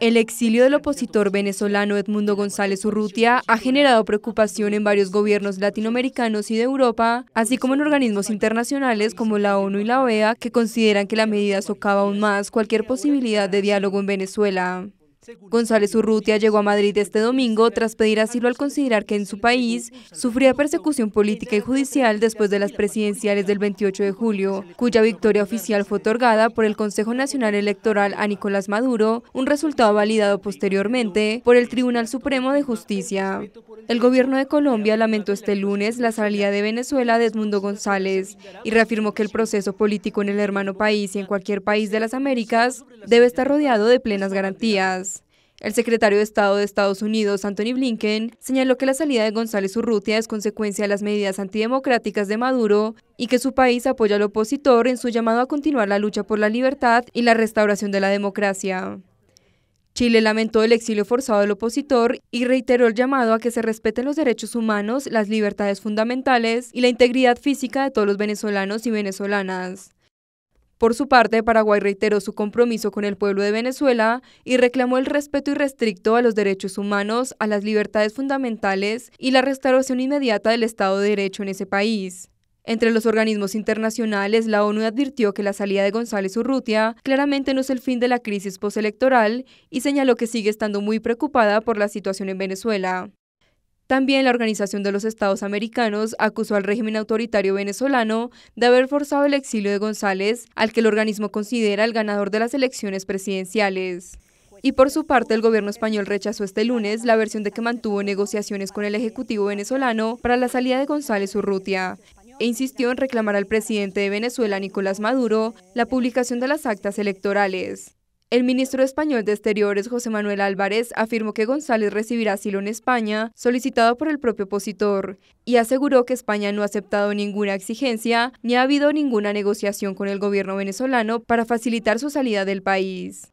El exilio del opositor venezolano Edmundo González Urrutia ha generado preocupación en varios gobiernos latinoamericanos y de Europa, así como en organismos internacionales como la ONU y la OEA, que consideran que la medida socava aún más cualquier posibilidad de diálogo en Venezuela. González Urrutia llegó a Madrid este domingo tras pedir asilo al considerar que en su país sufría persecución política y judicial después de las presidenciales del 28 de julio, cuya victoria oficial fue otorgada por el Consejo Nacional Electoral a Nicolás Maduro, un resultado validado posteriormente por el Tribunal Supremo de Justicia. El gobierno de Colombia lamentó este lunes la salida de Venezuela de Edmundo González y reafirmó que el proceso político en el hermano país y en cualquier país de las Américas debe estar rodeado de plenas garantías. El secretario de Estado de Estados Unidos, Anthony Blinken, señaló que la salida de González Urrutia es consecuencia de las medidas antidemocráticas de Maduro y que su país apoya al opositor en su llamado a continuar la lucha por la libertad y la restauración de la democracia. Chile lamentó el exilio forzado del opositor y reiteró el llamado a que se respeten los derechos humanos, las libertades fundamentales y la integridad física de todos los venezolanos y venezolanas. Por su parte, Paraguay reiteró su compromiso con el pueblo de Venezuela y reclamó el respeto irrestricto a los derechos humanos, a las libertades fundamentales y la restauración inmediata del Estado de Derecho en ese país. Entre los organismos internacionales, la ONU advirtió que la salida de González Urrutia claramente no es el fin de la crisis postelectoral y señaló que sigue estando muy preocupada por la situación en Venezuela. También la Organización de los Estados Americanos acusó al régimen autoritario venezolano de haber forzado el exilio de González, al que el organismo considera el ganador de las elecciones presidenciales. Y por su parte, el gobierno español rechazó este lunes la versión de que mantuvo negociaciones con el Ejecutivo venezolano para la salida de González Urrutia e insistió en reclamar al presidente de Venezuela, Nicolás Maduro, la publicación de las actas electorales. El ministro español de Exteriores, José Manuel Álvarez, afirmó que González recibirá asilo en España, solicitado por el propio opositor, y aseguró que España no ha aceptado ninguna exigencia ni ha habido ninguna negociación con el gobierno venezolano para facilitar su salida del país.